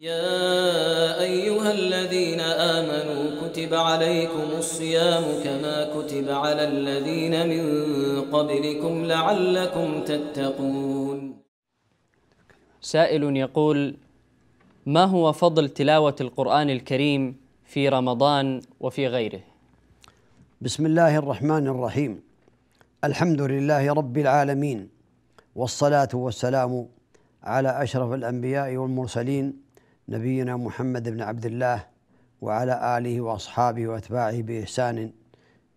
يا ايها الذين امنوا كتب عليكم الصيام كما كتب على الذين من قبلكم لعلكم تتقون سائل يقول ما هو فضل تلاوه القران الكريم في رمضان وفي غيره بسم الله الرحمن الرحيم الحمد لله رب العالمين والصلاه والسلام على اشرف الانبياء والمرسلين نبينا محمد بن عبد الله وعلى آله وأصحابه وأتباعه بإحسان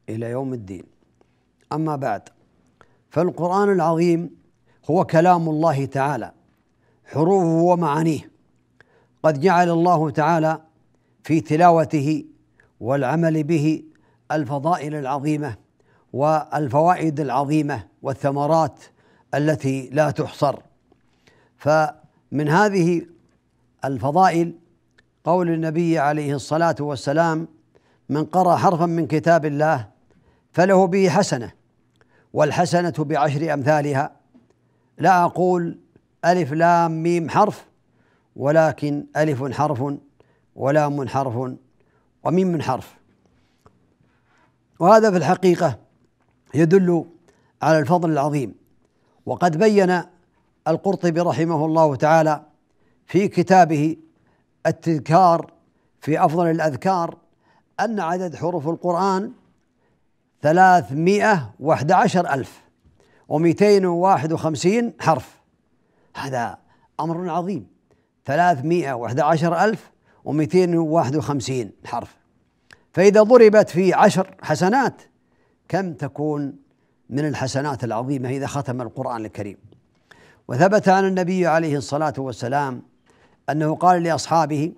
إلى يوم الدين أما بعد فالقرآن العظيم هو كلام الله تعالى حروفه ومعانيه قد جعل الله تعالى في تلاوته والعمل به الفضائل العظيمه والفوائد العظيمه والثمرات التي لا تحصر فمن هذه الفضائل قول النبي عليه الصلاه والسلام من قرأ حرفا من كتاب الله فله به حسنه والحسنه بعشر امثالها لا اقول الف لام ميم حرف ولكن الف حرف ولام حرف وميم حرف وهذا في الحقيقه يدل على الفضل العظيم وقد بين القرطبي رحمه الله تعالى في كتابه التذكار في أفضل الأذكار أن عدد حروف القرآن ثلاثمائة واحد عشر ألف ومئتين وواحد وخمسين حرف هذا أمر عظيم ثلاثمائة واحد عشر ألف ومئتين وواحد وخمسين حرف فإذا ضربت في عشر حسنات كم تكون من الحسنات العظيمة إذا ختم القرآن الكريم وثبت عن النبي عليه الصلاة والسلام أنه قال لأصحابه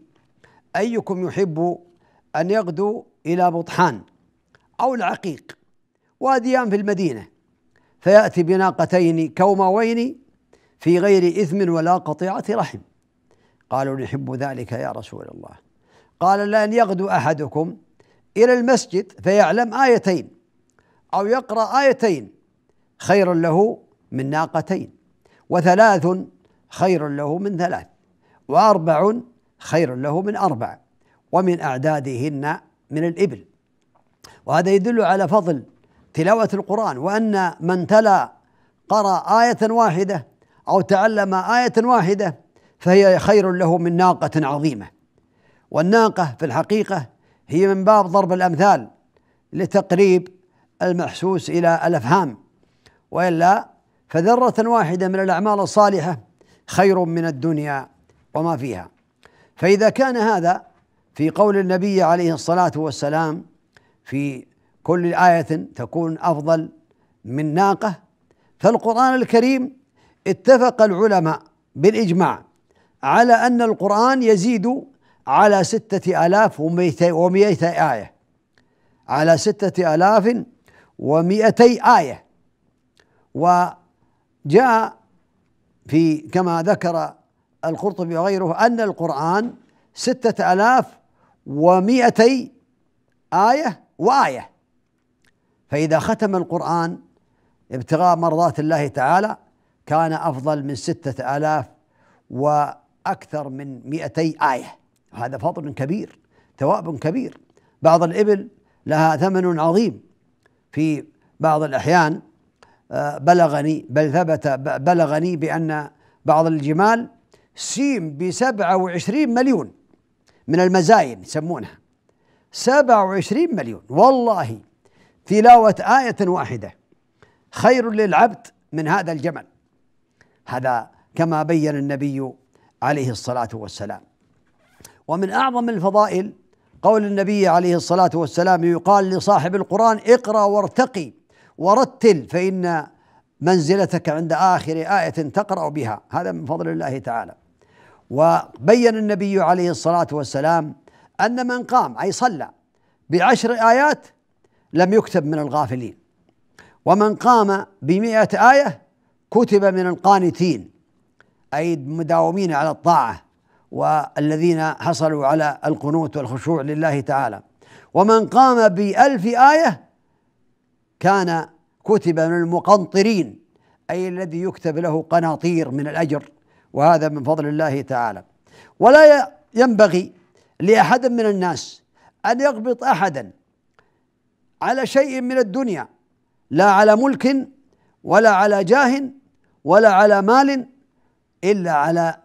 أيكم يحب أن يغدو إلى بطحان أو العقيق واديان في المدينة فيأتي بناقتين كوموين في غير إثم ولا قطيعة رحم قالوا نحب ذلك يا رسول الله قال لأن يغدو أحدكم إلى المسجد فيعلم آيتين أو يقرأ آيتين خير له من ناقتين وثلاث خير له من ثلاث وأربع خير له من أربع ومن أعدادهن من الإبل وهذا يدل على فضل تلاوة القرآن وأن من تلا قرأ آية واحدة أو تعلم آية واحدة فهي خير له من ناقة عظيمة والناقة في الحقيقة هي من باب ضرب الأمثال لتقريب المحسوس إلى الأفهام وإلا فذرة واحدة من الأعمال الصالحة خير من الدنيا وما فيها فإذا كان هذا في قول النبي عليه الصلاة والسلام في كل آية تكون أفضل من ناقة فالقرآن الكريم اتفق العلماء بالإجماع على أن القرآن يزيد على ستة آلاف ومئتي آية على ستة آلاف ومئتي آية وجاء في كما ذكر القرطبي وغيره أن القرآن ستة ألاف ومئتي آية وآية فإذا ختم القرآن ابتغاء مرضات الله تعالى كان أفضل من ستة ألاف وأكثر من مئتي آية هذا فضل كبير ثواب كبير بعض الإبل لها ثمن عظيم في بعض الأحيان آه، بلغني بل ثبت بلغني بأن بعض الجمال سيم ب 27 مليون من المزاين يسمونها 27 مليون والله تلاوة آية واحدة خير للعبد من هذا الجمل هذا كما بين النبي عليه الصلاة والسلام ومن أعظم الفضائل قول النبي عليه الصلاة والسلام يقال لصاحب القرآن اقرأ وارتقي ورتل فإن منزلتك عند آخر آية تقرأ بها هذا من فضل الله تعالى وبين النبي عليه الصلاة والسلام أن من قام أي صلى بعشر آيات لم يكتب من الغافلين ومن قام بمئة آية كتب من القانتين أي المداومين على الطاعة والذين حصلوا على القنوت والخشوع لله تعالى ومن قام بألف آية كان كتب من المقنطرين أي الذي يكتب له قناطير من الأجر وهذا من فضل الله تعالى ولا ينبغي لاحد من الناس ان يغبط احدا على شيء من الدنيا لا على ملك ولا على جاه ولا على مال الا على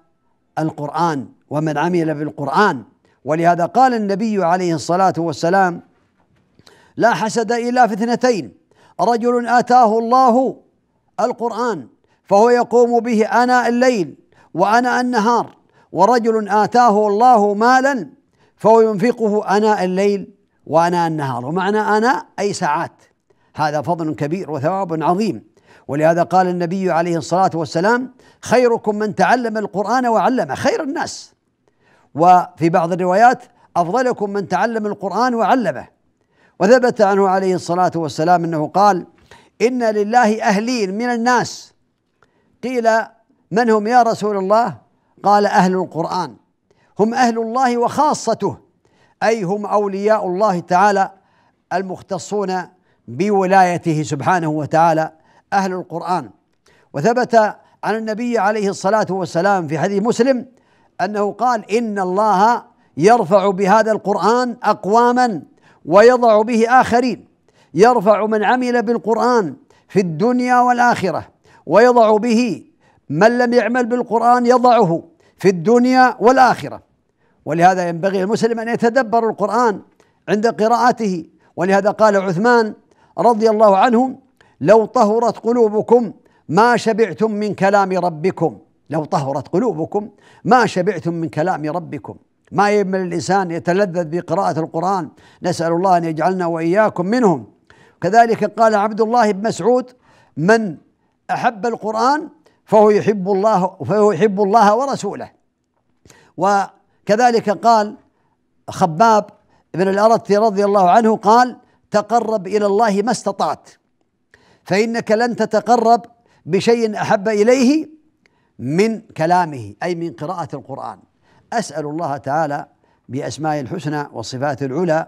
القران ومن عمل بالقران ولهذا قال النبي عليه الصلاه والسلام لا حسد الا في اثنتين رجل اتاه الله القران فهو يقوم به اناء الليل وأنا النهار ورجل آتاه الله مالا فهو ينفقه أناء الليل وأناء النهار ومعنى أناء أي ساعات هذا فضل كبير وثواب عظيم ولهذا قال النبي عليه الصلاة والسلام خيركم من تعلم القرآن وعلمه خير الناس وفي بعض الروايات أفضلكم من تعلم القرآن وعلمه وثبت عنه عليه الصلاة والسلام أنه قال إن لله أهلين من الناس قيل من هم يا رسول الله قال اهل القران هم اهل الله وخاصته اي هم اولياء الله تعالى المختصون بولايته سبحانه وتعالى اهل القران وثبت عن النبي عليه الصلاه والسلام في حديث مسلم انه قال ان الله يرفع بهذا القران اقواما ويضع به اخرين يرفع من عمل بالقران في الدنيا والاخره ويضع به من لم يعمل بالقرآن يضعه في الدنيا والآخرة ولهذا ينبغي المسلم أن يتدبر القرآن عند قراءته ولهذا قال عثمان رضي الله عنه لو طهرت قلوبكم ما شبعتم من كلام ربكم لو طهرت قلوبكم ما شبعتم من كلام ربكم ما يمل الإنسان يتلذذ بقراءة القرآن نسأل الله أن يجعلنا وإياكم منهم كذلك قال عبد الله بن مسعود من أحب القرآن فهو يحب الله فهو يحب الله ورسوله وكذلك قال خباب بن الأرت رضي الله عنه قال تقرب إلى الله ما استطعت فإنك لن تتقرب بشيء أحب إليه من كلامه أي من قراءة القرآن أسأل الله تعالى بأسماء الحسنى والصفات العلى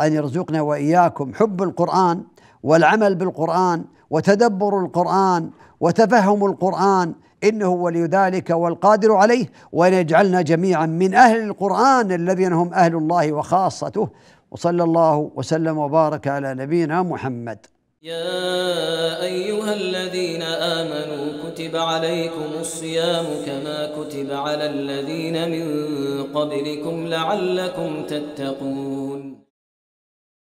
أن يرزقنا وإياكم حب القرآن والعمل بالقرآن وتدبر القرآن وتفهم القرآن إنه ولي ذلك والقادر عليه وأن يجعلنا جميعا من أهل القرآن الذين هم أهل الله وخاصته وصلى الله وسلم وبارك على نبينا محمد يا أيها الذين آمنوا كتب عليكم الصيام كما كتب على الذين من قبلكم لعلكم تتقون